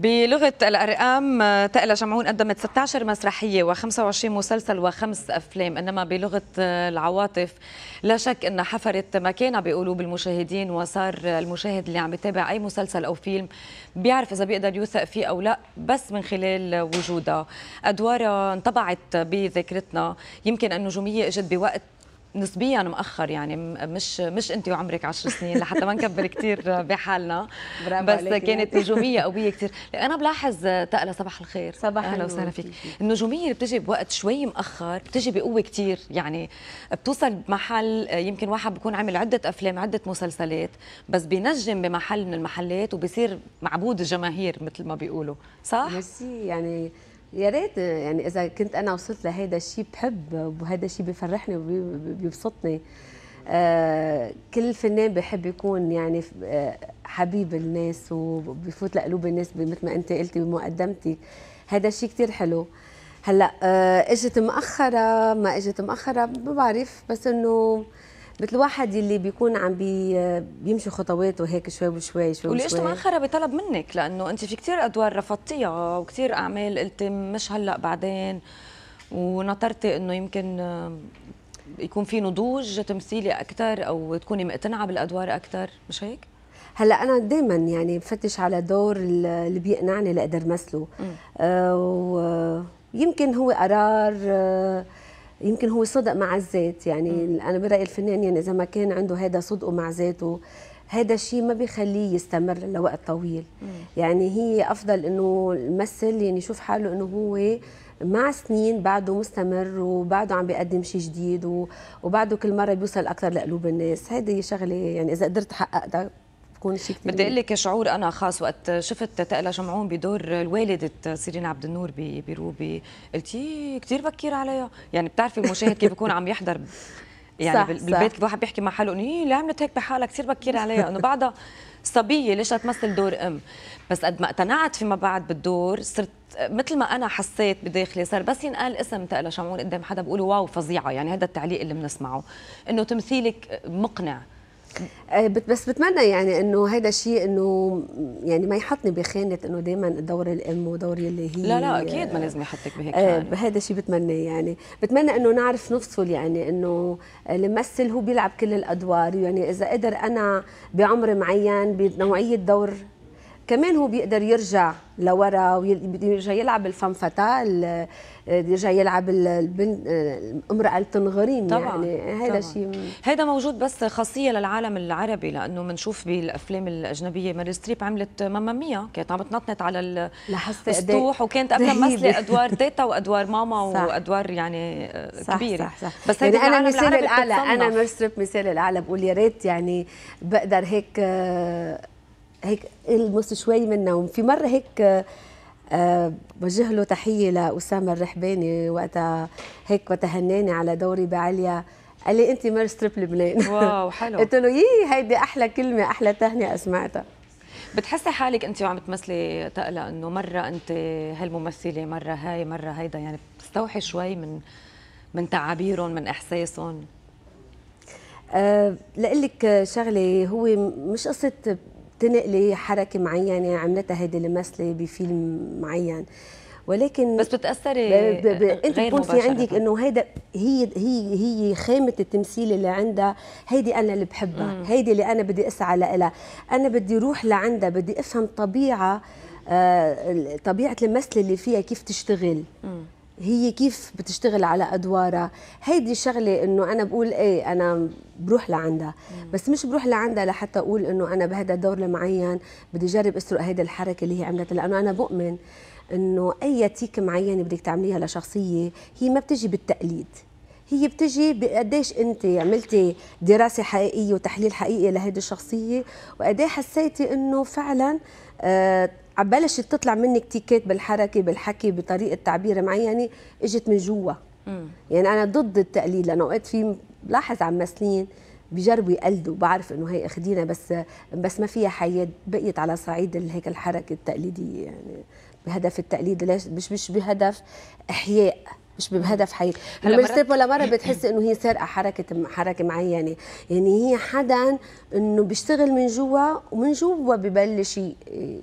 بلغة الأرقام تقلى جمعون قدمت 16 مسرحية و25 مسلسل وخمس أفلام إنما بلغة العواطف لا شك أنها حفرت مكانها بقلوب المشاهدين وصار المشاهد اللي عم يتابع أي مسلسل أو فيلم بيعرف إذا بيقدر يوثق فيه أو لا بس من خلال وجودها أدوارها انطبعت بذاكرتنا يمكن النجومية إجت بوقت نسبيا مؤخر يعني مش مش انت وعمرك 10 سنين لحتى ما نكبر كثير بحالنا بس كانت نجوميه قويه كثير انا بلاحظ تقلا صباح الخير صباح اهلا وسهلا فيك النجوميه اللي بتجي بوقت شوي مؤخر بتجي بقوه كثير يعني بتوصل بمحل يمكن واحد بيكون عامل عده افلام عده مسلسلات بس بينجم بمحل من المحلات وبصير معبود الجماهير مثل ما بيقولوا صح ميرسي يعني يا ريت يعني اذا كنت انا وصلت لهيدا الشيء بحب وهذا الشيء بفرحني وبيبسطني آه، كل فنان بحب يكون يعني آه، حبيب الناس وبيفوت لقلوب الناس مثل ما انت قلتي بمقدمتك هذا الشيء كثير حلو هلا آه، اجت مؤخره ما اجت مؤخره ما بعرف بس انه مثل واحد اللي بيكون عم بي بيمشي خطواته هيك شوي بشوي شوي وليش ما خرب طلب منك لانه انت في كثير ادوار رفضتيها وكثير اعمال قلتي مش هلا بعدين ونطرتي انه يمكن يكون في نضوج تمثيلي اكثر او تكوني مقتنعه بالادوار اكثر مش هيك هلا انا دائما يعني بفتش على دور اللي بيقنعني لاقدر مثله آه ويمكن هو قرار آه يمكن هو صدق مع الذات يعني انا برايي الفنان يعني اذا ما كان عنده هذا صدقه مع ذاته هذا الشيء ما بيخليه يستمر لوقت طويل يعني هي افضل انه الممثل يعني يشوف حاله انه هو مع سنين بعده مستمر وبعده عم بيقدم شيء جديد وبعده كل مره بيوصل اكثر لقلوب الناس هذه شغله يعني اذا قدرت حققتها تكون شيء كثير بدي اقول لك شعور انا خاص وقت شفت تقلا شمعون بدور الوالده سيرين عبد النور بروبي قلت كثير بكير عليها يعني بتعرفي المشاهد كيف بيكون عم يحضر يعني صح بالبيت صح. واحد بيحكي مع حاله انه إيه ليه عملت هيك بحالها كثير بكير عليها انه بعدها صبيه ليش تمثل دور ام بس قد ما اقتنعت فيما بعد بالدور صرت مثل ما انا حسيت بداخلي صار بس ينقال اسم تقلا شمعون قدام حدا بقولوا واو فظيعه يعني هذا التعليق اللي بنسمعه انه تمثيلك مقنع آه، بس بتمنى يعني انه هذا الشيء انه يعني ما يحطني بخانه انه دائما دور الام ودور اللي هي لا لا اكيد ما لازم يحطك بهيك آه، خانه هذا الشيء بتمنى يعني بتمنى انه نعرف نفصل يعني انه الممثل هو بيلعب كل الادوار يعني اذا قدر انا بعمر معين بنوعيه دور كمان هو بيقدر يرجع لورا ويرجع يلعب الفام فتال آه، يرجع يلعب البنت الامراه آه، التنغرين يعني. طبعا يعني هذا شيء هذا موجود بس خاصيه للعالم العربي لانه بنشوف بالافلام الاجنبيه ماري ستريب عملت ماما ميا كانت عم تنطنط على السطوح وكانت قبلها ممثله ادوار تيتا وادوار ماما صح. وادوار يعني آه، صح كبيره صح صح صح. بس يعني انا مثال الاعلى انا ماري ستريب مثال الاعلى بقول يا ريت يعني بقدر هيك هيك المس شوي من النوم في مره هيك آه، آه، بوجه له تحيه لاسامه الرحباني وقتها هيك وتهناني هناني على دوري بعليا قال لي انت مير ستريب لبنان واو حلو قلت له يي هيدي احلى كلمه احلى تهنئه سمعتها بتحسي حالك انت وعم تمثلي تقلا انه مره انت هالممثله مره هاي مره هيدا يعني بتستوحي شوي من من تعابيرهم من احساسهم أه لقلك شغله هو مش قصه تنقلي حركه معينه يعني عملتها هيدي الممثله بفيلم معين ولكن بس بتتاثري ب... ب... انت بكون في عندك انه هيدا هي هي هي خامه التمثيل اللي عندها هيدي انا اللي بحبها هيدي اللي انا بدي اسعى لها انا بدي اروح لعندها بدي افهم طبيعه آه... طبيعه الممثله اللي فيها كيف تشتغل مم. هي كيف بتشتغل على ادوارها هيدي شغله انه انا بقول ايه انا بروح لعندها بس مش بروح لعندها لحتى اقول انه انا بهذا الدور المعين بدي اجرب اسرق هيدي الحركه اللي هي عملتها لانه انا بؤمن انه اي تيك معينه بدك تعمليها لشخصيه هي ما بتجي بالتقليد هي بتجي بقديش انت عملتي دراسه حقيقيه وتحليل حقيقي لهيدي الشخصيه وقد حسيتي انه فعلا آه بلشت تطلع منك تيكات بالحركه بالحكي بطريقه تعبير معينه يعني اجت من جوا يعني انا ضد التقليد لانه اوقات في بلاحظ عم ممثلين بجربوا يقلدوا بعرف انه هي اخدينا بس بس ما فيها حياه بقيت على صعيد هيك الحركه التقليديه يعني بهدف التقليد ليش مش مش بهدف احياء مش بهدف حقيقي الماجستير ولا مره بتحس انه هي سارقه حركه حركه معينه يعني. يعني هي حدا انه بيشتغل من جوا ومن جوا ببلش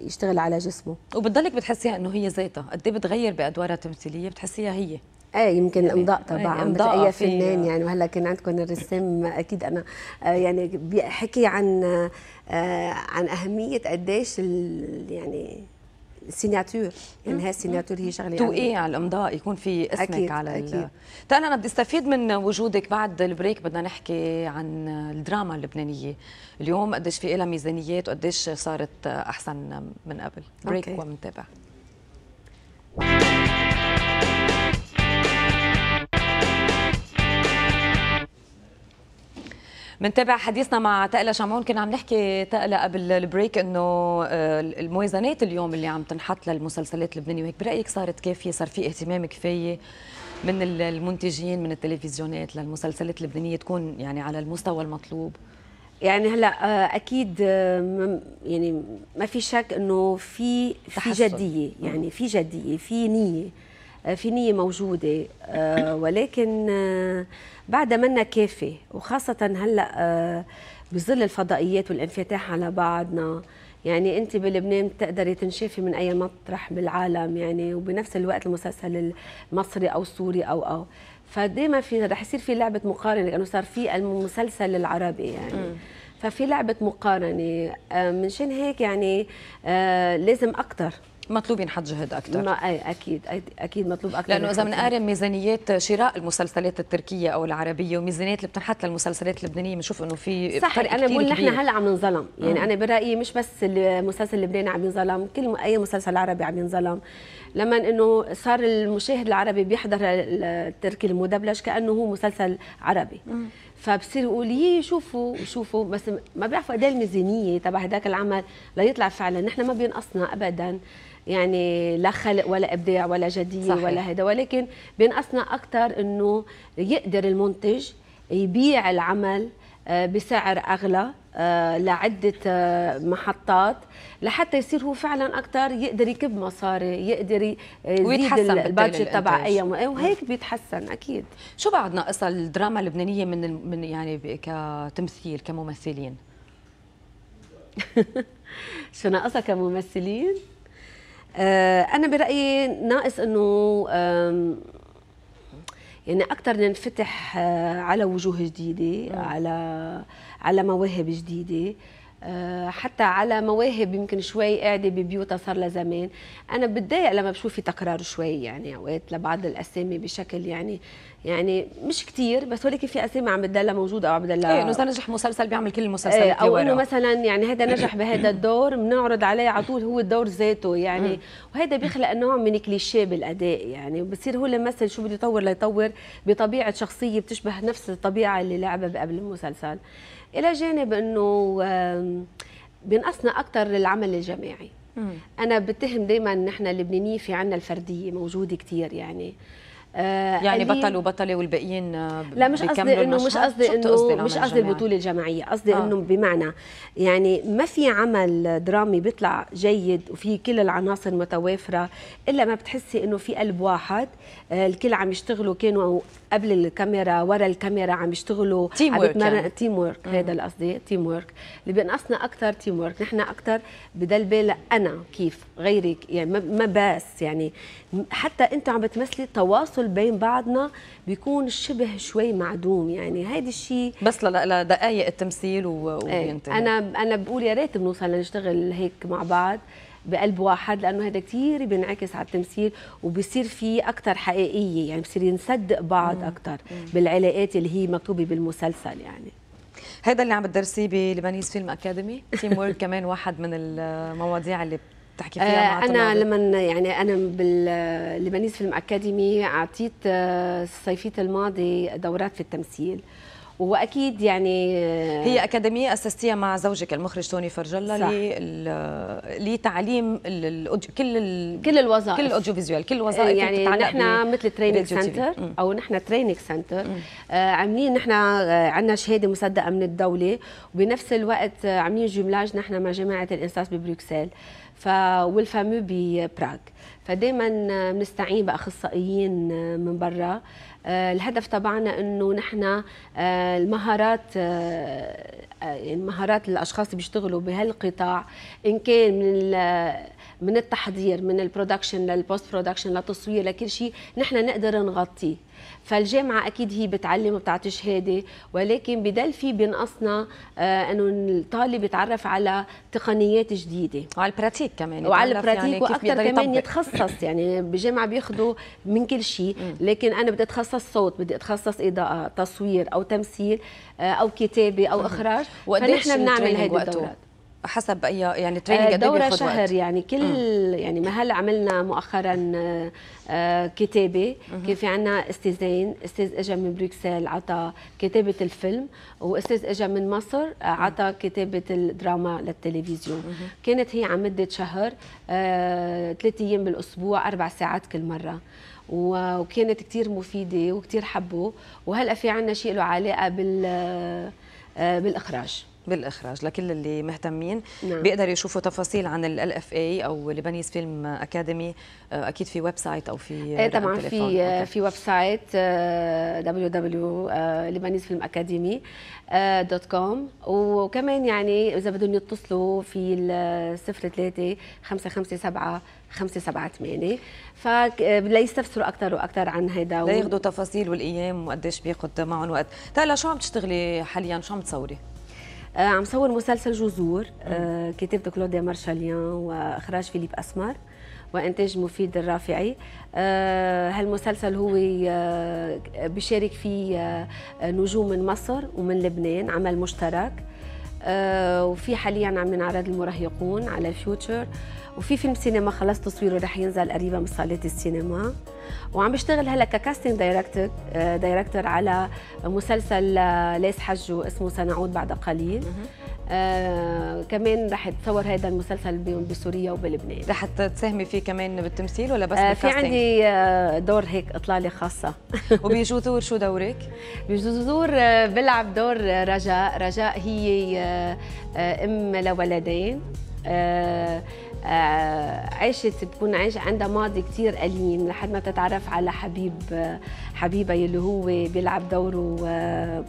يشتغل على جسمه وبتضلك بتحسيها انه هي ذاتها قد ايه بتغير بادوارها التمثيليه بتحسيها هي ايه يمكن يعني الامضاء طبعا إيه، مثل اي فنان يعني وهلا كان عندكم الرسام اكيد انا آه، يعني بيحكي عن آه، آه، عن اهميه قديش يعني سيناتور انها سيناتور هي شغله توقيع يعني. الامضاء يكون في اسمك أكيد على أكيد. ال... طيب انا بدي استفيد من وجودك بعد البريك بدنا نحكي عن الدراما اللبنانيه اليوم قديش في لها ميزانيات وقديش صارت احسن من قبل بريك ومنتابع منتابع حديثنا مع تقلا شمعون كنا عم نحكي تقلا قبل البريك انه آه، الموازنات اليوم اللي عم تنحط للمسلسلات اللبنانية وهيك برايك صارت كافية صار في اهتمام كفاية من المنتجين من التلفزيونات للمسلسلات اللبنانية تكون يعني على المستوى المطلوب يعني هلا آه، اكيد آه، يعني ما في شك انه في في جديه يعني في جديه في نيه آه، في نيه موجوده آه، ولكن آه، بعد منا كافي وخاصه هلا بظل الفضائيات والانفتاح على بعضنا يعني انت بلبنان بتقدري تنشافي من اي مطرح بالعالم يعني وبنفس الوقت المسلسل المصري او السوري او او فدائما في رح يصير في لعبه مقارنه لانه صار في المسلسل العربي يعني ففي لعبه مقارنه منشان هيك يعني لازم اكثر مطلوب ينحط جهد اكثر ما اكيد اكيد مطلوب اكثر لانه اذا بنقارن ميزانيات شراء المسلسلات التركيه او العربيه وميزانيات اللي بتنحط للمسلسلات اللبنانيه بنشوف انه في صح انا بقول نحن هلا عم نظلم آه. يعني انا برايي مش بس المسلسل اللبناني عم ينظلم كل اي مسلسل عربي عم ينظلم لما انه صار المشاهد العربي بيحضر التركي المدبلج كانه هو مسلسل عربي مم. آه. فبصير يقول يي شوفوا شوفوا بس ما بيعرفوا قد إيه الميزانيه تبع هذاك العمل ليطلع فعلا نحن ما بينقصنا ابدا يعني لا خلق ولا ابداع ولا جديه صحيح. ولا هذا ولكن بينقصنا اكثر انه يقدر المنتج يبيع العمل آه، بسعر اغلى آه، لعده آه، محطات لحتى يصير هو فعلا اكثر يقدر يكب مصاري يقدر يزيد البادجت تبع اي إيه، وهيك بيتحسن اكيد شو بعد ناقصها الدراما اللبنانيه من من يعني كتمثيل كممثلين شو ناقصها كممثلين آه، انا برايي ناقص انه يعني اكثر ننفتح آه، على وجوه جديده على على مواهب جديده آه، حتى على مواهب يمكن شوي قاعده ببيوتها صار لها زمان انا بتضايق لما بشوف في تكرار شوي يعني اوقات لبعض الاسامي بشكل يعني يعني مش كثير بس ولكن في اسامي عم بتضلها موجوده او عم بتضلها ايه انه اذا نجح مسلسل بيعمل كل المسلسلات ايه او انه مثلا يعني هذا نجح بهذا الدور بنعرض عليه على طول هو الدور ذاته يعني وهذا بيخلق نوع من كليشيه بالاداء يعني وبصير هو الممثل شو بده يطور ليطور بطبيعه شخصيه بتشبه نفس الطبيعه اللي لعبها قبل المسلسل الى جانب انه بنقصنا اكثر العمل الجماعي انا بتهم دائما نحن اللبنانيه في عنا الفرديه موجوده كثير يعني آه، يعني بطل وبطله والباقيين آه، لا مش قصدي انه مش قصدي انه مش قصدي البطوله الجماعيه قصدي آه. انه بمعنى يعني ما في عمل درامي بيطلع جيد وفي كل العناصر متوافره الا ما بتحسي انه في قلب واحد آه، الكل عم يشتغلوا كانوا قبل الكاميرا ورا الكاميرا عم يشتغلوا تيم ورك يعني. تيم ورك هذا اللي قصدي تيم ورك اللي بينقصنا اكثر تيم ورك نحن اكثر بدل بال انا كيف غيرك يعني ما بس يعني حتى انتم عم بتمثلي تواصل التواصل بين بعضنا بيكون شبه شوي معدوم يعني هيدا الشيء بس لدقائق التمثيل وينتهي ايه انا انا بقول يا ريت بنوصل لنشتغل هيك مع بعض بقلب واحد لانه هذا كثير بينعكس على التمثيل وبصير في اكثر حقيقيه يعني بصير نصدق بعض اكثر بالعلاقات اللي هي مكتوبه بالمسلسل يعني هذا اللي عم تدرسيه بلبنانيز فيلم اكاديمي تيم وورك كمان واحد من المواضيع اللي تحكي فيها آه، مع انا لما يعني انا باللبنانيز فيلم اكاديمي اعطيت آه، الصيفيه الماضي دورات في التمثيل واكيد يعني آه، هي اكاديميه اسستيها مع زوجك المخرج توني فرجلا لتعليم كل ال كل الوظائف كل الاوديو فيزيوال كل الوظائف يعني نحن مثل تريننج سنتر او نحن تريننج سنتر عاملين نحن عندنا شهاده مصدقه من الدوله وبنفس الوقت عاملين جملاج نحن مع جماعه الانساس ببروكسل ف والفامو ببراغ فدائما بنستعين باخصائيين من برا آه، الهدف تبعنا انه نحن آه، المهارات آه، المهارات الاشخاص اللي بيشتغلوا بهالقطاع ان كان من من التحضير من البرودكشن للبوست برودكشن للتصوير لكل شيء نحن نقدر نغطيه فالجامعه اكيد هي بتعلم وبتعطي شهاده ولكن بضل في بينقصنا آه انه الطالب يتعرف على تقنيات جديده وعلى البراتيك كمان وعلى يعني البراتيك يعني واكثر كمان يتخصص يعني بجامعه بياخذوا من كل شيء لكن انا بدي اتخصص اتخصص صوت بدي اتخصص اضاءه تصوير او تمثيل آه، او كتابه او اخراج فنحن بنعمل هذه الدورات حسب اي يعني تريننج آه، قد إيه دوره شهر وقت. يعني كل يعني ما هلا عملنا مؤخرا آه، كتابه كان في عندنا استاذين استاذ اجى من بروكسل عطى كتابه الفيلم واستاذ اجى من مصر عطى كتابه الدراما للتلفزيون كانت هي على مده شهر ثلاث ايام بالاسبوع اربع ساعات كل مره وكانت كثير مفيده وكثير حبوه وهلا في عندنا شيء له علاقه بال آه، بالاخراج بالإخراج لكل اللي مهتمين نعم. بيقدروا يشوفوا تفاصيل عن ال اف اي أو لبنيز فيلم أكاديمي آه، أكيد في ويب سايت أو في ايه طبعا في آه، في ويب سايت آه، wwwlebanese وكمان يعني إذا بدهم يتصلوا في ال 03 557 578 فليستفسروا اكثر واكثر عن هيدا لياخذوا تفاصيل والايام وقديش بياخذ معهم وقت، تالا شو عم تشتغلي حاليا؟ شو عم تصوري؟ آه، عم صور مسلسل جذور كتابة كلوديا مارشاليان واخراج فيليب اسمر وانتاج مفيد الرافعي آه، هالمسلسل هو آه، بيشارك فيه نجوم من مصر ومن لبنان عمل مشترك وفي حاليا عم ينعرض المراهقون على الفيوتشر وفي فيلم سينما خلص تصويره رح ينزل قريبا بصالات السينما وعم بشتغل هلا ككاستنج دايركتور دايركتور على مسلسل آه، ليس حجه اسمه سنعود بعد قليل آه كمان رح تصور هذا المسلسل بسوريا وبلبنان رح تساهمي فيه كمان بالتمثيل ولا بس آه في عندي آه دور هيك اطلاله خاصه وبجذور شو دورك؟ بجذور آه بلعب دور آه، رجاء، رجاء هي آه, آه، ام لولدين آه آه، عاشت تكون عايشة عندها ماضي كتير قليل لحد ما تتعرف على حبيب حبيبة اللي هو بيلعب دوره آه،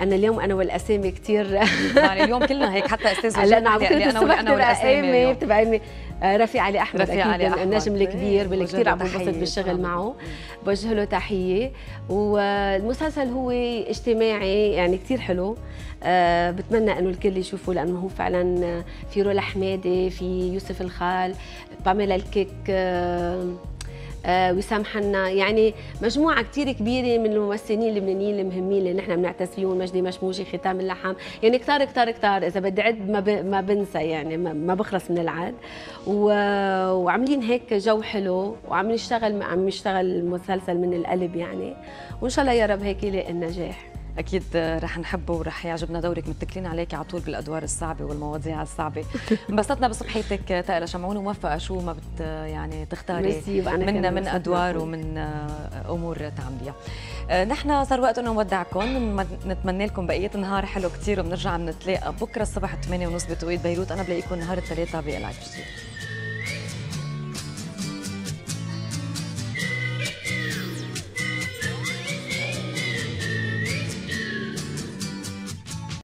انا اليوم انا والاسامي كتير يعني اليوم كلنا هيك حتى استاذ انا عم كنت الصبح والاسامي بتبقى رفيع علي احمد رفيع علي النجم الكبير واللي كثير عم بنبسط بالشغل نعم. معه نعم. بوجه له تحيه والمسلسل هو اجتماعي يعني كثير حلو أه بتمنى انه الكل يشوفه لانه هو فعلا في رولا حماده في يوسف الخال باميلا الكيك أه آه، حنا يعني مجموعه كثير كبيره من الممثلين اللبنانيين المهمين اللي نحن بنعتز فيهم مجدي مشموشي ختام اللحم يعني كثار كثار كثار اذا بدي عد ما, ب... ما بنسى يعني ما, ما بخلص من العد و... وعاملين هيك جو حلو وعم نشتغل عم نشتغل مسلسل من القلب يعني وان شاء الله يا رب هيك يلاقي النجاح اكيد رح نحبه ورح يعجبنا دورك متكلين عليك على طول بالادوار الصعبه والمواضيع الصعبه انبسطنا بصبحيتك تقلا شمعون وموفقه شو ما بت يعني تختاري من من ادوار ومن آه، امور تعمليها آه، نحن صار وقت انه نودعكم نتمنى لكم بقيه نهار حلو كثير وبنرجع بنتلاقى بكره الصبح 8:30 بتوقيت بيروت انا بلاقيكم نهار الثلاثاء بالعشيه